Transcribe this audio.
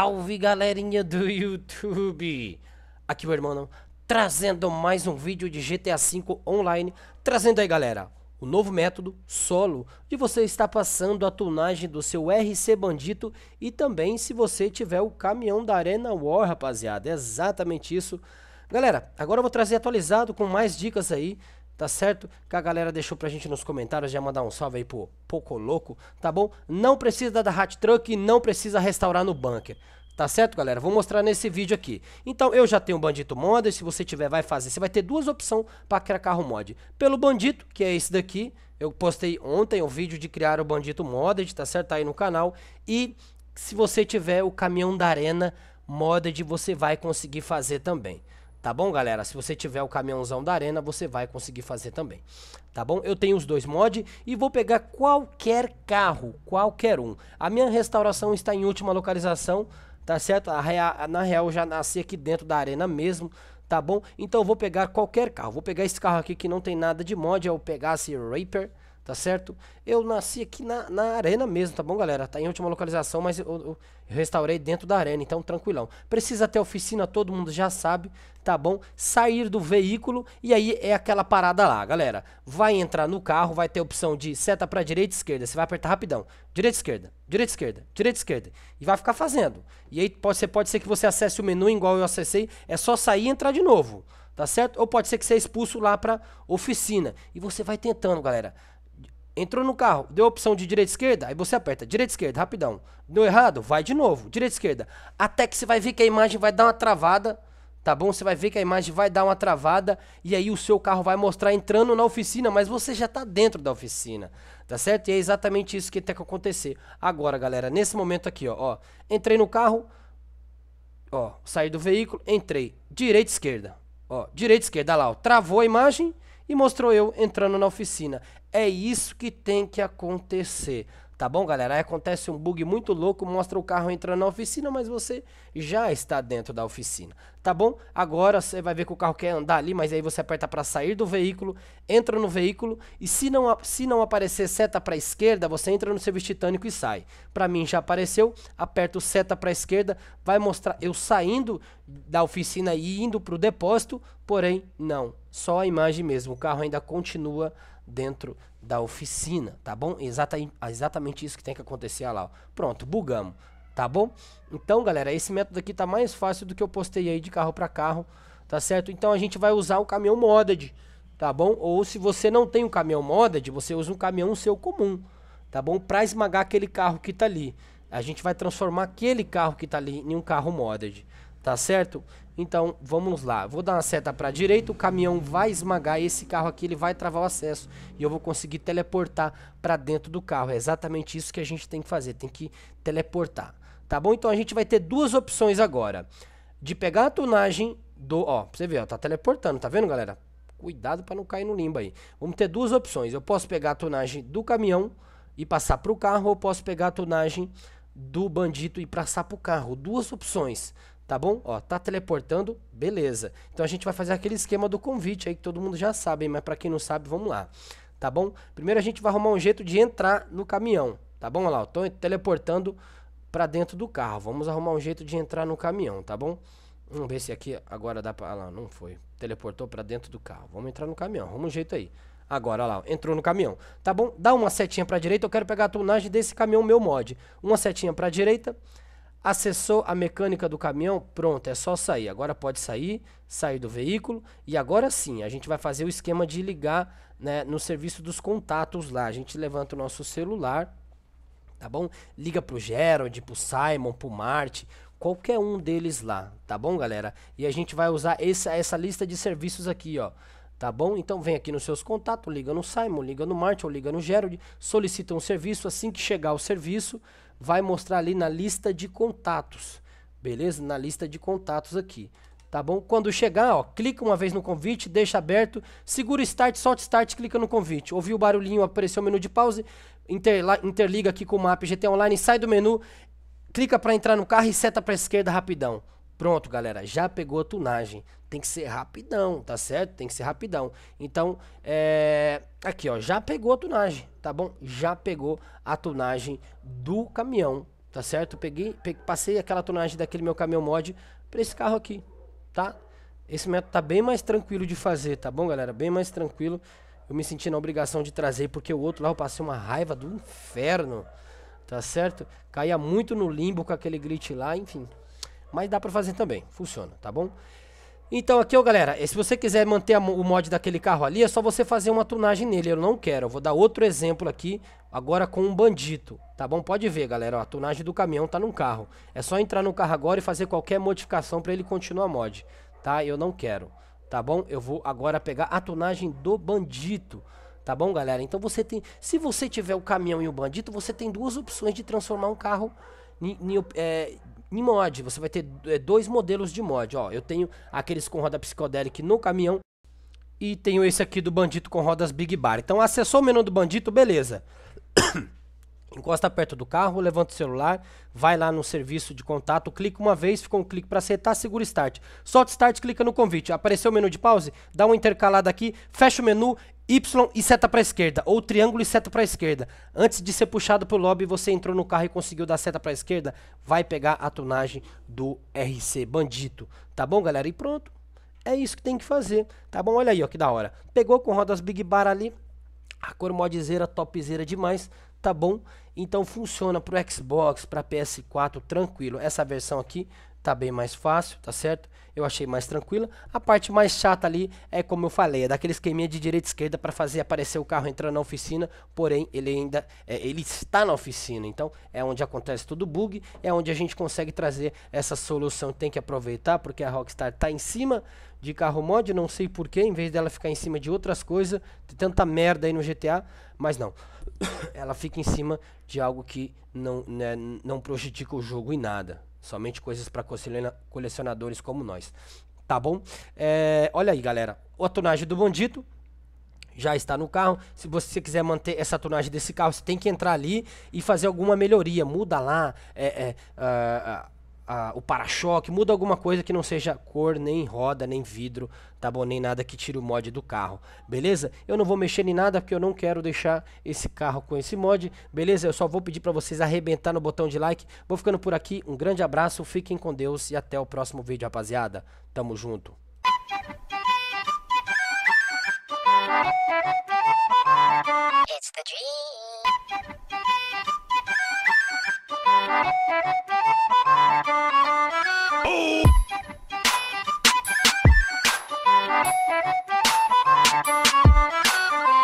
Salve galerinha do YouTube! Aqui o irmão trazendo mais um vídeo de GTA V Online, trazendo aí galera, o novo método solo de você estar passando a tunagem do seu RC Bandito e também se você tiver o caminhão da Arena War rapaziada, é exatamente isso. Galera, agora eu vou trazer atualizado com mais dicas aí tá certo? Que a galera deixou pra gente nos comentários, já mandar um salve aí pro Poco Louco, tá bom? Não precisa da Hat Truck, não precisa restaurar no bunker. Tá certo, galera? Vou mostrar nesse vídeo aqui. Então, eu já tenho o Bandito Modder, se você tiver, vai fazer. Você vai ter duas opções para criar carro mod. Pelo Bandito, que é esse daqui. Eu postei ontem o um vídeo de criar o Bandito Modded, tá certo? Tá aí no canal. E se você tiver o Caminhão da Arena Modded, você vai conseguir fazer também. Tá bom, galera? Se você tiver o caminhãozão da arena, você vai conseguir fazer também. Tá bom? Eu tenho os dois mods e vou pegar qualquer carro, qualquer um. A minha restauração está em última localização, tá certo? na real, eu já nasci aqui dentro da arena mesmo, tá bom? Então eu vou pegar qualquer carro. Vou pegar esse carro aqui que não tem nada de mod, é o Pegasse Raper tá certo? Eu nasci aqui na, na arena mesmo, tá bom, galera? Tá em última localização, mas eu, eu, restaurei dentro da arena, então tranquilão. Precisa ter oficina, todo mundo já sabe, tá bom? Sair do veículo e aí é aquela parada lá, galera. Vai entrar no carro, vai ter opção de seta pra direita e esquerda. Você vai apertar rapidão. Direita esquerda, direita esquerda, direita esquerda. E vai ficar fazendo. E aí pode ser, pode ser que você acesse o menu igual eu acessei, é só sair e entrar de novo. Tá certo? Ou pode ser que você é expulso lá pra oficina. E você vai tentando, galera. Entrou no carro, deu a opção de direita esquerda, aí você aperta direita esquerda, rapidão. Deu errado, vai de novo, direita esquerda. Até que você vai ver que a imagem vai dar uma travada, tá bom? Você vai ver que a imagem vai dar uma travada e aí o seu carro vai mostrar entrando na oficina, mas você já tá dentro da oficina, tá certo? E é exatamente isso que tem que acontecer. Agora, galera, nesse momento aqui, ó, ó entrei no carro, ó, saí do veículo, entrei, direita esquerda, ó, direita esquerda, lá, ó, travou a imagem e mostrou eu entrando na oficina. É isso que tem que acontecer. Tá bom, galera? Aí acontece um bug muito louco, mostra o carro entrando na oficina, mas você já está dentro da oficina. Tá bom? Agora você vai ver que o carro quer andar ali, mas aí você aperta para sair do veículo, entra no veículo e se não, se não aparecer seta para esquerda, você entra no serviço titânico e sai. Para mim já apareceu, aperto seta para esquerda, vai mostrar eu saindo da oficina e indo para o depósito, porém não, só a imagem mesmo. O carro ainda continua dentro da oficina, tá bom? Exata, exatamente isso que tem que acontecer lá. Pronto, bugamos, tá bom? Então, galera, esse método aqui tá mais fácil do que eu postei aí de carro para carro, tá certo? Então a gente vai usar o caminhão modded, tá bom? Ou se você não tem um caminhão modded, você usa um caminhão seu comum, tá bom? Para esmagar aquele carro que tá ali. A gente vai transformar aquele carro que tá ali em um carro modded. Tá certo? Então, vamos lá. Vou dar uma seta para direita, o caminhão vai esmagar esse carro aqui, ele vai travar o acesso e eu vou conseguir teleportar para dentro do carro. É exatamente isso que a gente tem que fazer, tem que teleportar. Tá bom? Então a gente vai ter duas opções agora. De pegar a tunagem do, ó, pra você ver, ó, tá teleportando, tá vendo, galera? Cuidado para não cair no limbo aí. Vamos ter duas opções. Eu posso pegar a tunagem do caminhão e passar para o carro ou posso pegar a tunagem do bandido e passar para o carro. Duas opções tá bom? Ó, tá teleportando, beleza. Então a gente vai fazer aquele esquema do convite aí que todo mundo já sabe, mas para quem não sabe, vamos lá, tá bom? Primeiro a gente vai arrumar um jeito de entrar no caminhão, tá bom? Olha lá, eu teleportando para dentro do carro. Vamos arrumar um jeito de entrar no caminhão, tá bom? Vamos ver se aqui agora dá para lá, não foi. Teleportou para dentro do carro. Vamos entrar no caminhão, arruma um jeito aí. Agora, olha lá, entrou no caminhão. Tá bom? Dá uma setinha para direita, eu quero pegar a tunagem desse caminhão meu mod. Uma setinha para direita Acessou a mecânica do caminhão, pronto, é só sair. Agora pode sair, sair do veículo e agora sim a gente vai fazer o esquema de ligar né, no serviço dos contatos lá. A gente levanta o nosso celular, tá bom? Liga pro Gerald, pro Simon, pro Marte, qualquer um deles lá, tá bom, galera? E a gente vai usar essa, essa lista de serviços aqui, ó. Tá bom? Então vem aqui nos seus contatos, liga no Simon, liga no Marte ou liga no Gerald, solicita um serviço. Assim que chegar o serviço, vai mostrar ali na lista de contatos, beleza? Na lista de contatos aqui, tá bom? Quando chegar, ó, clica uma vez no convite, deixa aberto, segura Start, solta Start, clica no convite. Ouviu o barulhinho, apareceu o menu de pause, interla, interliga aqui com o Map GT Online, sai do menu, clica para entrar no carro e seta para esquerda rapidão. Pronto, galera, já pegou a tunagem. Tem que ser rapidão, tá certo? Tem que ser rapidão. Então, é... aqui, ó, já pegou a tunagem, tá bom? Já pegou a tunagem do caminhão, tá certo? Peguei, peguei passei aquela tunagem daquele meu caminhão mod para esse carro aqui, tá? Esse método tá bem mais tranquilo de fazer, tá bom, galera? Bem mais tranquilo. Eu me senti na obrigação de trazer, porque o outro lá eu passei uma raiva do inferno, tá certo? Caía muito no limbo com aquele glitch lá, enfim, mas dá pra fazer também, funciona, tá bom? Então aqui, ó, galera, eh, se você quiser manter o mod daquele carro ali, é só você fazer uma tunagem nele. Eu não quero, eu vou dar outro exemplo aqui, agora com um bandido, tá bom? Pode ver, galera, ó, a tunagem do caminhão tá num carro. É só entrar no carro agora e fazer qualquer modificação pra ele continuar mod, tá? Eu não quero, tá bom? Eu vou agora pegar a tunagem do bandido, tá bom, galera? Então você tem, se você tiver o caminhão e o bandido você tem duas opções de transformar um carro... Ni, ni, é, em mod, você vai ter é, dois modelos de mod. Ó, eu tenho aqueles com roda psicodélica no caminhão e tenho esse aqui do bandido com rodas Big Bar. Então, acessou o menu do bandido, beleza. Encosta perto do carro, levanta o celular, vai lá no serviço de contato, clica uma vez, fica um clique para acertar, segura Start. Solta Start, clica no convite. Apareceu o menu de pause, dá uma intercalada aqui, fecha o menu Y e seta para esquerda, ou triângulo e seta para esquerda. Antes de ser puxado para o lobby, você entrou no carro e conseguiu dar seta para esquerda, vai pegar a tunagem do RC Bandito. Tá bom, galera? E pronto. É isso que tem que fazer, tá bom? Olha aí, ó, que da hora. Pegou com rodas Big Bar ali, a cor modzera, topzera demais, tá bom? Então funciona para o Xbox, para PS4, tranquilo. Essa versão aqui tá bem mais fácil, tá certo? Eu achei mais tranquila. A parte mais chata ali é como eu falei, é daquele esqueminha de direita e esquerda para fazer aparecer o carro entrando na oficina, porém ele ainda é, ele está na oficina. Então é onde acontece todo o bug, é onde a gente consegue trazer essa solução. Tem que aproveitar porque a Rockstar tá em cima, de carro mod, não sei porquê, em vez dela ficar em cima de outras coisas, tem tanta merda aí no GTA, mas não. Ela fica em cima de algo que não, né, não prejudica o jogo em nada. Somente coisas para colecionadores como nós. Tá bom? É, olha aí, galera. A tonagem do bandido já está no carro. Se você quiser manter essa tonagem desse carro, você tem que entrar ali e fazer alguma melhoria. Muda lá. É, é, uh, uh, o para-choque, muda alguma coisa que não seja cor, nem roda, nem vidro, tá bom? Nem nada que tire o mod do carro, beleza? Eu não vou mexer em nada porque eu não quero deixar esse carro com esse mod, beleza? Eu só vou pedir para vocês arrebentar no botão de like. Vou ficando por aqui, um grande abraço, fiquem com Deus e até o próximo vídeo, rapaziada. Tamo junto!